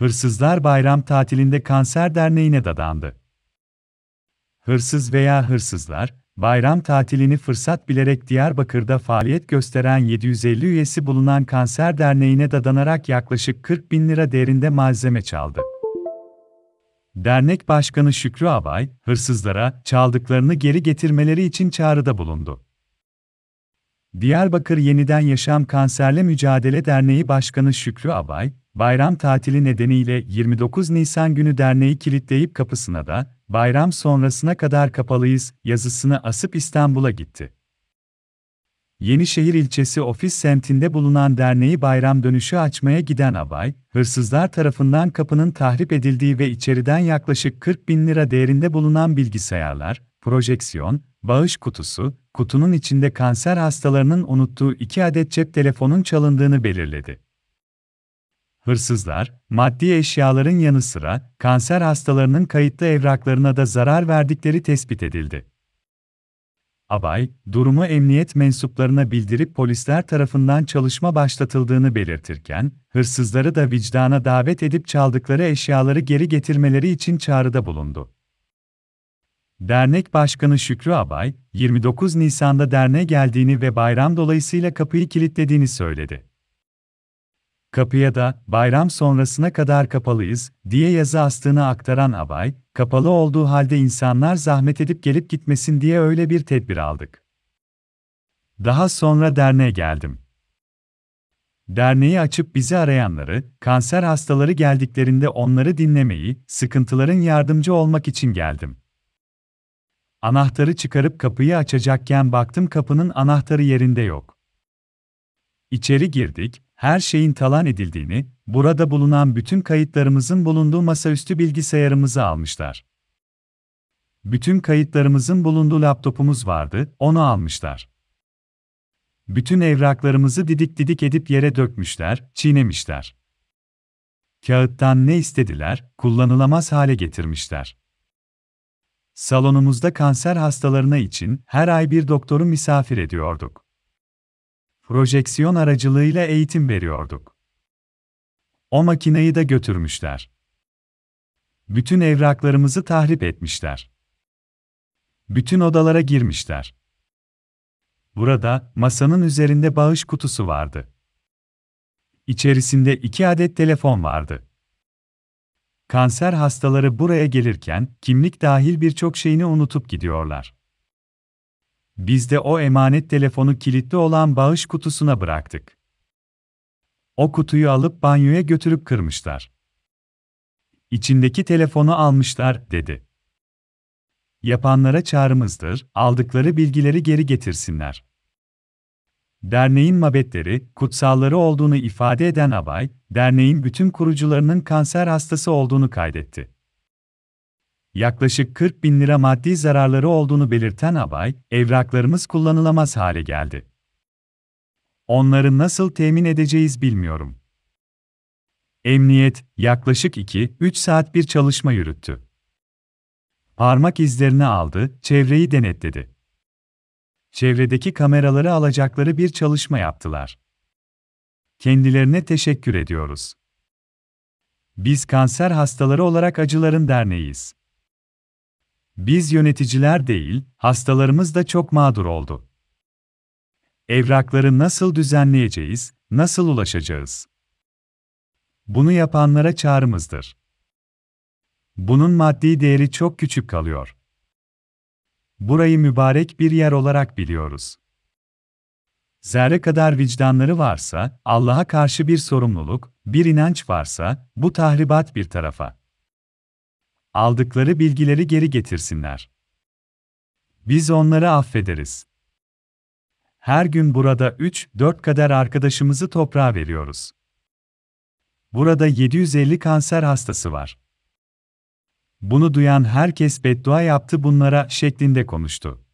Hırsızlar bayram tatilinde kanser derneğine dadandı. Hırsız veya hırsızlar, bayram tatilini fırsat bilerek Diyarbakır'da faaliyet gösteren 750 üyesi bulunan Kanser Derneği'ne dadanarak yaklaşık 40 bin lira değerinde malzeme çaldı. Dernek Başkanı Şükrü Abay, hırsızlara çaldıklarını geri getirmeleri için çağrıda bulundu. Diyarbakır Yeniden Yaşam Kanserle Mücadele Derneği Başkanı Şükrü Abay, Bayram tatili nedeniyle 29 Nisan günü derneği kilitleyip kapısına da "Bayram sonrasına kadar kapalıyız." yazısını asıp İstanbul'a gitti. Yenişehir ilçesi ofis semtinde bulunan derneği bayram dönüşü açmaya giden Abay, hırsızlar tarafından kapının tahrip edildiği ve içeriden yaklaşık 40 bin lira değerinde bulunan bilgisayarlar, projeksiyon, bağış kutusu, kutunun içinde kanser hastalarının unuttuğu iki adet cep telefonun çalındığını belirledi hırsızlar, maddi eşyaların yanı sıra kanser hastalarının kayıtlı evraklarına da zarar verdikleri tespit edildi. Abay, durumu emniyet mensuplarına bildirip polisler tarafından çalışma başlatıldığını belirtirken, hırsızları da vicdana davet edip çaldıkları eşyaları geri getirmeleri için çağrıda bulundu. Dernek Başkanı Şükrü Abay, 29 Nisan'da derneğe geldiğini ve bayram dolayısıyla kapıyı kilitlediğini söyledi. Kapıya da bayram sonrasına kadar kapalıyız diye yazı astığını aktaran Abay, kapalı olduğu halde insanlar zahmet edip gelip gitmesin diye öyle bir tedbir aldık. Daha sonra derneğe geldim. Derneği açıp bizi arayanları, kanser hastaları geldiklerinde onları dinlemeyi, sıkıntıların yardımcı olmak için geldim. Anahtarı çıkarıp kapıyı açacakken baktım kapının anahtarı yerinde yok. İçeri girdik, her şeyin talan edildiğini, burada bulunan bütün kayıtlarımızın bulunduğu masaüstü bilgisayarımızı almışlar. Bütün kayıtlarımızın bulunduğu laptopumuz vardı, onu almışlar. Bütün evraklarımızı didik didik edip yere dökmüşler, çiğnemişler. Kağıttan ne istediler, kullanılamaz hale getirmişler. Salonumuzda kanser hastalarına için her ay bir doktoru misafir ediyorduk. Projeksiyon aracılığıyla eğitim veriyorduk. O makineyi de götürmüşler. Bütün evraklarımızı tahrip etmişler. Bütün odalara girmişler. Burada, masanın üzerinde bağış kutusu vardı. İçerisinde iki adet telefon vardı. Kanser hastaları buraya gelirken, kimlik dahil birçok şeyini unutup gidiyorlar. Biz de o emanet telefonu kilitli olan bağış kutusuna bıraktık. O kutuyu alıp banyoya götürüp kırmışlar. İçindeki telefonu almışlar, dedi. Yapanlara çağrımızdır, aldıkları bilgileri geri getirsinler. Derneğin mabetleri, kutsalları olduğunu ifade eden Abay, derneğin bütün kurucularının kanser hastası olduğunu kaydetti yaklaşık 40 bin lira maddi zararları olduğunu belirten Abay, evraklarımız kullanılamaz hale geldi. Onları nasıl temin edeceğiz bilmiyorum. Emniyet, yaklaşık 2-3 saat bir çalışma yürüttü. Parmak izlerini aldı, çevreyi denetledi. Çevredeki kameraları alacakları bir çalışma yaptılar. Kendilerine teşekkür ediyoruz. Biz kanser hastaları olarak acıların derneğiyiz. Biz yöneticiler değil, hastalarımız da çok mağdur oldu. Evrakları nasıl düzenleyeceğiz, nasıl ulaşacağız? Bunu yapanlara çağrımızdır. Bunun maddi değeri çok küçük kalıyor. Burayı mübarek bir yer olarak biliyoruz. Zerre kadar vicdanları varsa, Allah'a karşı bir sorumluluk, bir inanç varsa, bu tahribat bir tarafa aldıkları bilgileri geri getirsinler. Biz onları affederiz. Her gün burada 3-4 kadar arkadaşımızı toprağa veriyoruz. Burada 750 kanser hastası var. Bunu duyan herkes beddua yaptı bunlara şeklinde konuştu.